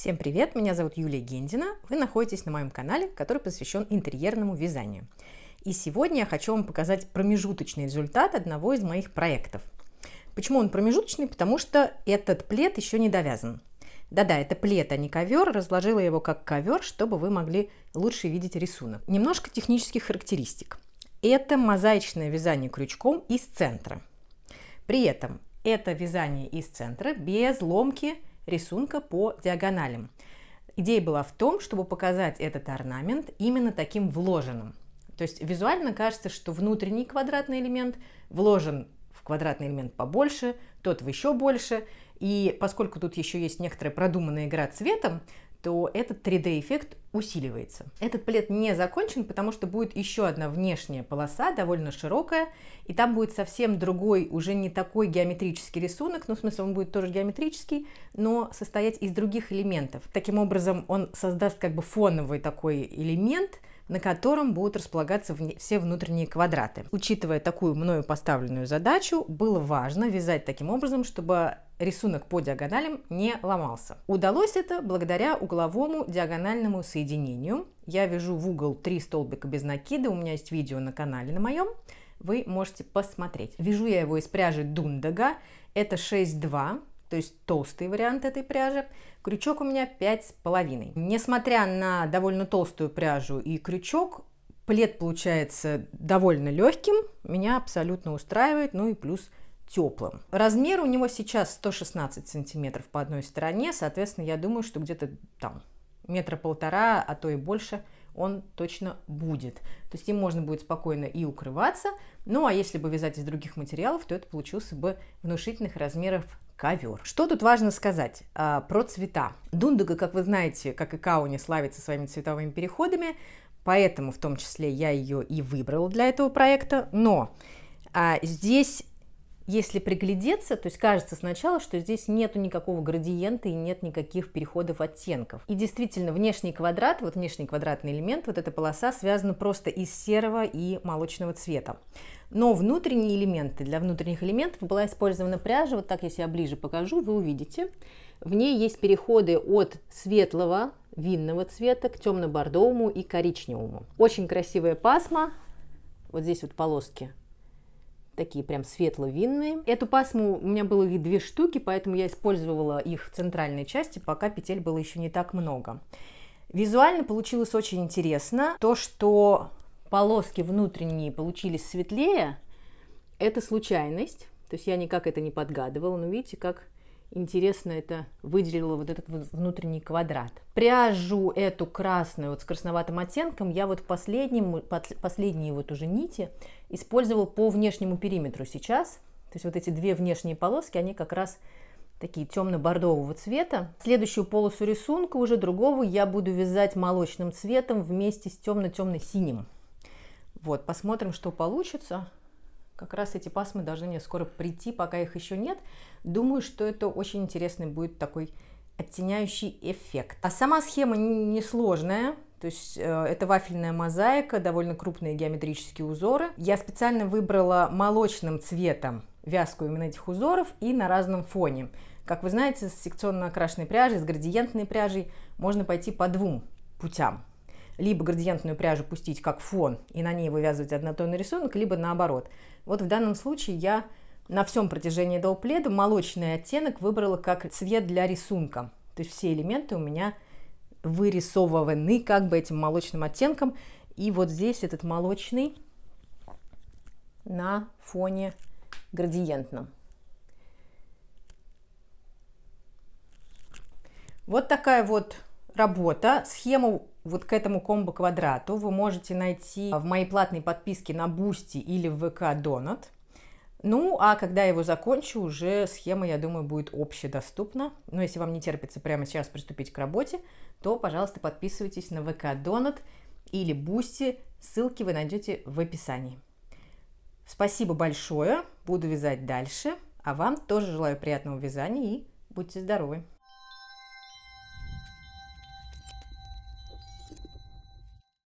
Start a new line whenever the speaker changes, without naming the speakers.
Всем привет, меня зовут Юлия Гендина, вы находитесь на моем канале, который посвящен интерьерному вязанию. И сегодня я хочу вам показать промежуточный результат одного из моих проектов. Почему он промежуточный? Потому что этот плед еще не довязан. Да-да, это плед, а не ковер. Разложила его как ковер, чтобы вы могли лучше видеть рисунок. Немножко технических характеристик. Это мозаичное вязание крючком из центра. При этом это вязание из центра без ломки рисунка по диагоналям. Идея была в том, чтобы показать этот орнамент именно таким вложенным. То есть визуально кажется, что внутренний квадратный элемент вложен в квадратный элемент побольше, тот в еще больше. И поскольку тут еще есть некоторая продуманная игра цветом, то этот 3D-эффект усиливается. Этот плед не закончен, потому что будет еще одна внешняя полоса, довольно широкая, и там будет совсем другой, уже не такой геометрический рисунок, ну, в смысле, он будет тоже геометрический, но состоять из других элементов. Таким образом, он создаст как бы фоновый такой элемент, на котором будут располагаться все внутренние квадраты. Учитывая такую мною поставленную задачу, было важно вязать таким образом, чтобы рисунок по диагоналям не ломался. Удалось это благодаря угловому диагональному соединению. Я вяжу в угол три столбика без накида, у меня есть видео на канале на моем, вы можете посмотреть. Вяжу я его из пряжи Дундага, это 6,2, то есть толстый вариант этой пряжи. Крючок у меня 5,5. Несмотря на довольно толстую пряжу и крючок, плед получается довольно легким, меня абсолютно устраивает, ну и плюс теплым. Размер у него сейчас 116 сантиметров по одной стороне, соответственно, я думаю, что где-то там метра полтора, а то и больше он точно будет. То есть им можно будет спокойно и укрываться, ну а если бы вязать из других материалов, то это получился бы внушительных размеров ковер. Что тут важно сказать а, про цвета? Дундуга, как вы знаете, как и Кауни, славится своими цветовыми переходами, поэтому в том числе я ее и выбрала для этого проекта, но а, здесь если приглядеться, то есть кажется сначала, что здесь нету никакого градиента и нет никаких переходов оттенков. И действительно, внешний квадрат, вот внешний квадратный элемент, вот эта полоса связана просто из серого и молочного цвета. Но внутренние элементы, для внутренних элементов была использована пряжа, вот так я себя ближе покажу, вы увидите. В ней есть переходы от светлого винного цвета к темно-бордовому и коричневому. Очень красивая пасма, вот здесь вот полоски такие прям светло-винные. Эту пасму у меня было их две штуки, поэтому я использовала их в центральной части, пока петель было еще не так много. Визуально получилось очень интересно. То, что полоски внутренние получились светлее, это случайность. То есть я никак это не подгадывала, но видите, как интересно это выделила вот этот вот внутренний квадрат. Пряжу эту красную вот с красноватым оттенком я вот последним, последние вот уже нити использовал по внешнему периметру сейчас. То есть вот эти две внешние полоски, они как раз такие темно-бордового цвета. Следующую полосу рисунка уже другого я буду вязать молочным цветом вместе с темно-темно-синим. Вот, посмотрим, что получится. Как раз эти пасмы должны мне скоро прийти, пока их еще нет. Думаю, что это очень интересный будет такой оттеняющий эффект. А сама схема несложная, то есть э, это вафельная мозаика, довольно крупные геометрические узоры. Я специально выбрала молочным цветом вязку именно этих узоров и на разном фоне. Как вы знаете, с секционно окрашенной пряжей, с градиентной пряжей можно пойти по двум путям либо градиентную пряжу пустить как фон и на ней вывязывать однотонный рисунок, либо наоборот. Вот в данном случае я на всем протяжении до пледа молочный оттенок выбрала как цвет для рисунка. То есть все элементы у меня вырисованы как бы этим молочным оттенком. И вот здесь этот молочный на фоне градиентном. Вот такая вот работа. Схему вот к этому комбо-квадрату вы можете найти в моей платной подписке на Бусти или в ВК Донат. Ну, а когда я его закончу, уже схема, я думаю, будет общедоступна. Но если вам не терпится прямо сейчас приступить к работе, то, пожалуйста, подписывайтесь на ВК Донат или Бусти. Ссылки вы найдете в описании. Спасибо большое, буду вязать дальше. А вам тоже желаю приятного вязания и будьте здоровы!